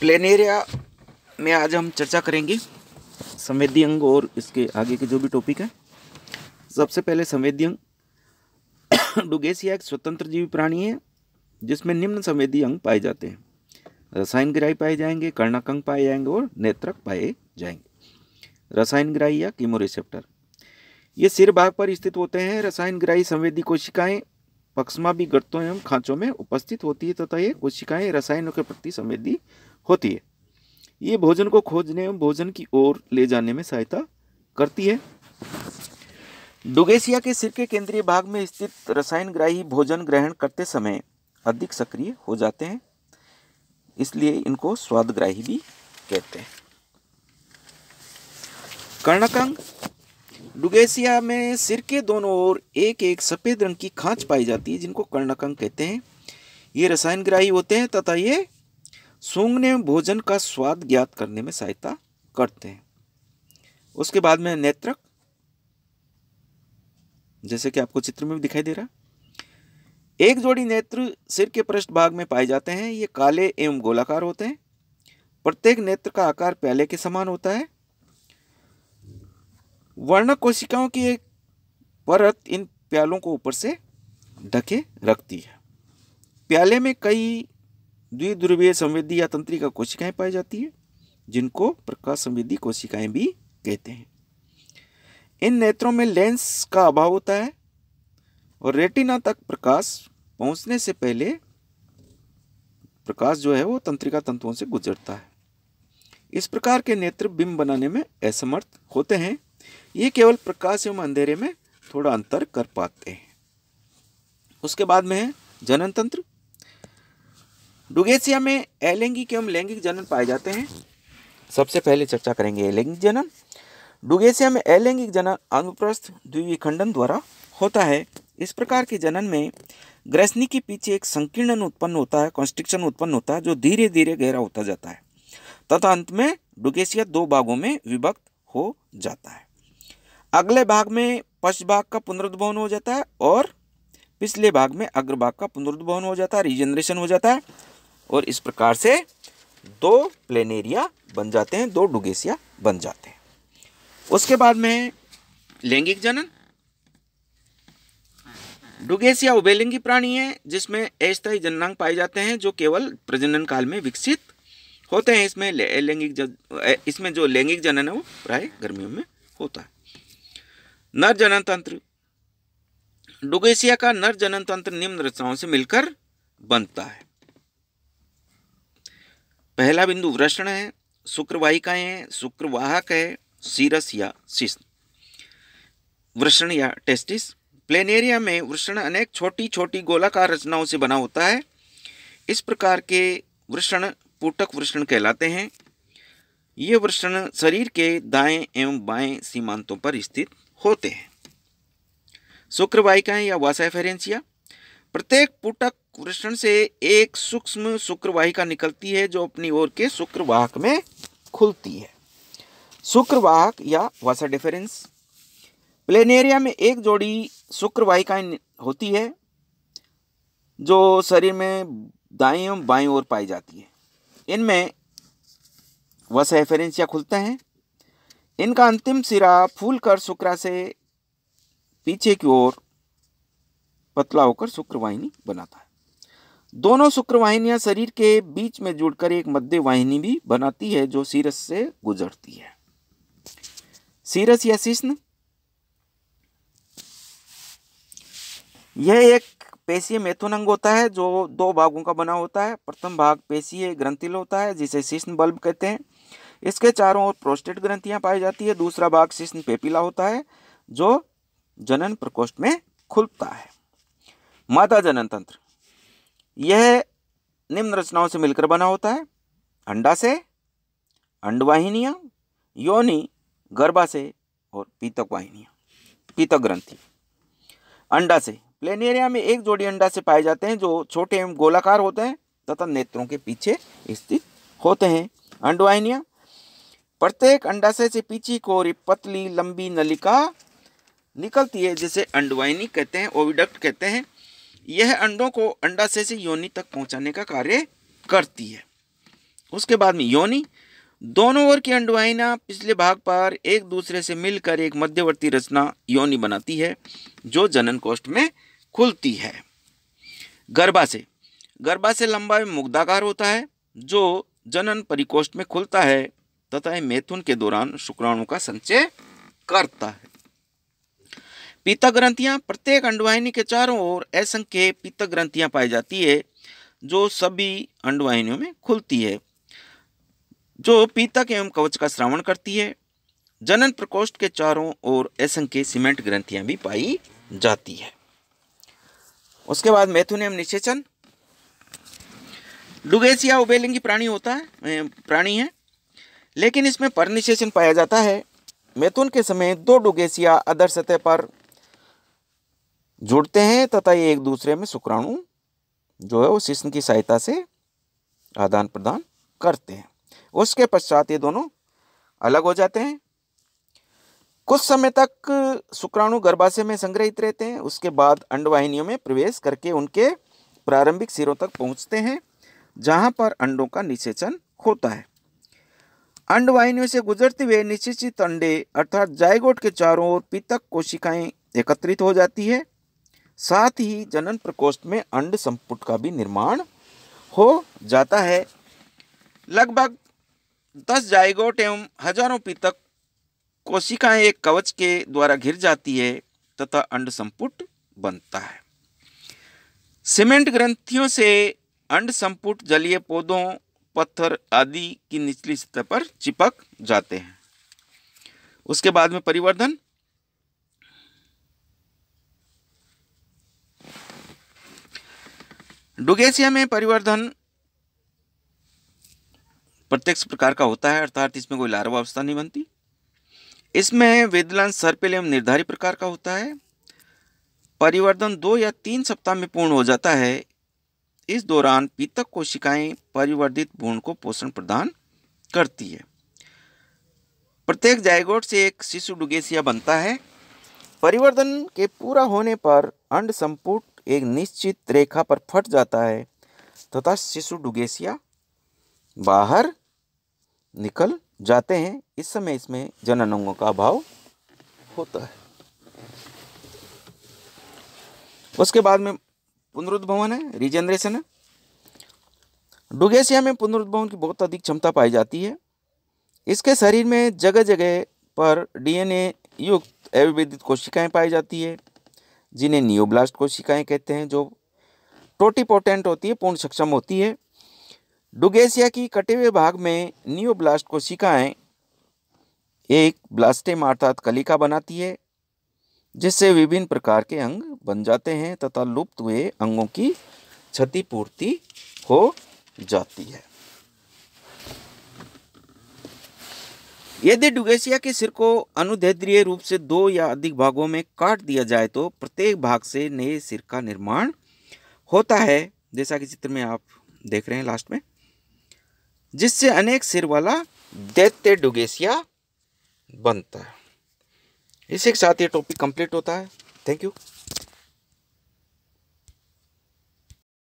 plain area में आज हम चर्चा करेंगे संवेदी अंग और इसके आगे के जो भी टॉपिक है सबसे पहले संवेदी अंग डुगेसिया एक स्वतंत्र जीवी प्राणी है जिसमें निम्न संवेदी अंग पाए जाते हैं रसायन ग्राही पाए जाएंगे कर्णक अंग पाए जाएंगे और नेत्रक पाए जाएंगे रसायन ग्राही या कीमोरिसेप्टर ये सिर भाग पर स्थित होते हैं रसायन ग्राही संवेदी कोशिकाएं पक्षमा भी गर्तों एवं खांचों में उपस्थित होती है तथा ये कोशिकाएं रसायनों के प्रति संवेदी होती है ये भोजन को खोजने एवं भोजन की ओर ले जाने में सहायता करती है डुगेसिया के सिर के केंद्रीय भाग में स्थित रसायन ग्राही भोजन ग्रहण करते समय अधिक सक्रिय हो जाते हैं इसलिए इनको स्वादग्राही भी कहते हैं कर्णकंग डुगेसिया में सिर के दोनों ओर एक एक सफ़ेद रंग की खांच पाई जाती है जिनको कर्णकंक कहते हैं ये रसायन ग्राही होते हैं तथा ये सूंघने भोजन का स्वाद ज्ञात करने में सहायता करते हैं उसके बाद में नेत्रक जैसे कि आपको चित्र में भी दिखाई दे रहा एक जोड़ी नेत्र सिर के पृष्ठ भाग में पाए जाते हैं ये काले एवं गोलाकार होते हैं प्रत्येक नेत्र का आकार पहले के समान होता है वर्णक कोशिकाओं की एक परत इन प्यालों को ऊपर से ढके रखती है प्याले में कई द्विध्रुवीय संवेदी या तंत्रिका कोशिकाएं पाई जाती है जिनको प्रकाश संवेदी कोशिकाएं भी कहते हैं इन नेत्रों में लेंस का अभाव होता है और रेटिना तक प्रकाश पहुंचने से पहले प्रकाश जो है वो तंत्रिका तंत्रों से गुजरता है इस प्रकार के नेत्र बिंब बनाने में असमर्थ होते हैं ये केवल प्रकाश एवं अंधेरे में थोड़ा अंतर कर पाते हैं उसके बाद में है जनन तंत्र डुगेसिया में अलैंगिक एवं लैंगिक जनन पाए जाते हैं सबसे पहले चर्चा करेंगे अलैंगिक जनन डुगेसिया में अलैंगिक जनन अनुप्रस्थ द्विविखंडन द्वारा होता है इस प्रकार के जनन में ग्रसनी के पीछे एक संकीर्णन उत्पन्न होता है कॉन्स्ट्रिक्शन उत्पन्न होता है जो धीरे धीरे गहरा होता जाता है तथा अंत में डुगेसिया दो भागों में विभक्त हो जाता है अगले भाग में पश्च भाग का पुनरुद्भवन हो जाता है और पिछले भाग में अग्रभाग का पुनरुद्भवन हो जाता है रिजनरेशन हो जाता है और इस प्रकार से दो प्लेनेरिया बन जाते हैं दो डुगेसिया बन जाते हैं उसके बाद में लैंगिक जनन डुगेसिया उबेलिंगी प्राणी है जिसमें अस्थायी जननांग पाए जाते हैं जो केवल प्रजनन काल में विकसित होते हैं इसमें लैंगिक इसमें जो लैंगिक जनन है वो प्राय गर्मियों में होता है नर जनन तंत्र डुगेसिया का नर जनन तंत्र निम्न रचनाओं से मिलकर बनता है पहला बिंदु वृषण है शुक्रवाहिकाएं हैं शुक्रवाहक है सीरस या शिश वृषण या टेस्टिस प्लेनेरिया में वृषण अनेक छोटी छोटी गोलाकार रचनाओं से बना होता है इस प्रकार के वृषण पुटक वृषण कहलाते हैं ये वृषण शरीर के दाएं एवं बाएं सीमांतों पर स्थित होते हैं शुक्रवाहिकाएं या वासाफेरेंसिया प्रत्येक पुटक वृषण से एक सूक्ष्म शुक्रवाहिका निकलती है जो अपनी ओर के शुक्रवाहक में खुलती है शुक्रवाहक या वासा डिफरेंस प्लेनेरिया में एक जोड़ी शुक्रवाहिकाएं होती है जो शरीर में दाएं और बाएं ओर पाई जाती है इनमें वसा एफेरेंसिया खुलते हैं इनका अंतिम सिरा फूल कर शुक्रा से पीछे की ओर पतला होकर शुक्रवाहिनी बनाता है दोनों शुक्रवाहिनियां शरीर के बीच में जुड़कर एक मध्य वाहिनी भी बनाती है जो सीरस से गुजरती है सीरस या शिष्ण यह एक पेशीय मेथोनंग अंग होता है जो दो भागों का बना होता है प्रथम भाग पेशीय ग्रंथिल होता है जिसे शिष्ण बल्ब कहते हैं इसके चारों ओर प्रोस्टेट ग्रंथियां पाई जाती है दूसरा भाग शिश्न पेपिला होता है जो जनन प्रकोष्ठ में खुलता है माता जनन तंत्र यह निम्न रचनाओं से मिलकर बना होता है अंडा से अंडवाहिनिया योनि से और पीतक वाहिनियाँ पीतक ग्रंथि अंडा से प्लेनेरिया में एक जोड़ी अंडा से पाए जाते हैं जो छोटे एवं गोलाकार होते हैं तथा नेत्रों के पीछे स्थित होते हैं अंडवाहिनियां प्रत्येक अंडाशय से पीछे को और पतली लंबी नलिका निकलती है जिसे अंडवाइनी कहते हैं ओविडक्ट कहते हैं यह अंडों को अंडाशय से योनि तक पहुंचाने का कार्य करती है उसके बाद में योनि दोनों ओर की अंडवाइना पिछले भाग पर एक दूसरे से मिलकर एक मध्यवर्ती रचना योनि बनाती है जो जनन कोष्ठ में खुलती है गर्भाशय गर्भाशय लंबा मुग्धाकार होता है जो जनन परिकोष्ठ में खुलता है तथा यह मैथुन के दौरान शुक्राणु का संचय करता है पीतक ग्रंथियां प्रत्येक अंडवाहिनी के चारों ओर असंख्य पीतक ग्रंथियां पाई जाती है जो सभी अंडवाहिनियों में खुलती है जो पीतक एवं कवच का श्रावण करती है जनन प्रकोष्ठ के चारों ओर असंख्य सीमेंट ग्रंथियां भी पाई जाती है उसके बाद मैथुन एवं निषेचन डुगेसिया उबेलिंगी प्राणी होता है प्राणी है लेकिन इसमें परनिशिएशन पाया जाता है मैथुन के समय दो डुगेसिया अदर सतह पर जुड़ते हैं तथा ये एक दूसरे में शुक्राणु जो है वो शिष्ण की सहायता से आदान प्रदान करते हैं उसके पश्चात ये दोनों अलग हो जाते हैं कुछ समय तक शुक्राणु गर्भाशय में संग्रहित रहते हैं उसके बाद अंडवाहिनियों में प्रवेश करके उनके प्रारंभिक सिरों तक पहुंचते हैं जहां पर अंडों का निषेचन होता है अंडवाहिनियों से गुजरते हुए निश्चित अंडे अर्थात जायगोट के चारों ओर पितक कोशिकाएं एकत्रित हो जाती है साथ ही जनन प्रकोष्ठ में अंड संपुट का भी निर्माण हो जाता है लगभग दस जायगोट एवं हजारों पितक कोशिकाएं एक कवच के द्वारा घिर जाती है तथा अंड संपुट बनता है सीमेंट ग्रंथियों से अंड संपुट जलीय पौधों पत्थर आदि की निचली सतह पर चिपक जाते हैं उसके बाद में परिवर्धन डुगेसिया में परिवर्धन प्रत्यक्ष प्रकार का होता है अर्थात इसमें कोई लार्वा अवस्था नहीं बनती इसमें वेदलांश एवं निर्धारित प्रकार का होता है परिवर्तन दो या तीन सप्ताह में पूर्ण हो जाता है इस दौरान पीतक कोशिकाएं परिवर्धित भ्रूण को पोषण प्रदान करती है प्रत्येक जायगोट से एक शिशु डुगेसिया बनता है परिवर्तन के पूरा होने पर अंड संपुट एक निश्चित रेखा पर फट जाता है तथा शिशु डुगेसिया बाहर निकल जाते हैं इस समय इसमें जनन अंगों का अभाव होता है उसके बाद में पुनरुद्भवन है रिजेनरेशन है डुगेशिया में पुनरुद्भवन की बहुत अधिक क्षमता पाई जाती है इसके शरीर में जगह जगह पर डीएनए युक्त अविवेदित कोशिकाएं पाई जाती है जिन्हें नियोब्लास्ट कोशिकाएं कहते हैं जो टोटीपोटेंट होती है पूर्ण सक्षम होती है डुगेशिया की कटे हुए भाग में नियोब्लास्ट कोशिकाएं एक ब्लास्टेम अर्थात कलिका बनाती है जिससे विभिन्न प्रकार के अंग बन जाते हैं तथा लुप्त हुए अंगों की क्षतिपूर्ति हो जाती है यदि डुगेसिया के सिर को अनुद्रीय रूप से दो या अधिक भागों में काट दिया जाए तो प्रत्येक भाग से नए सिर का निर्माण होता है जैसा कि चित्र में आप देख रहे हैं लास्ट में जिससे अनेक सिर वाला दैत्य डुगेसिया बनता है इसी के साथ ये टॉपिक कंप्लीट होता है थैंक यू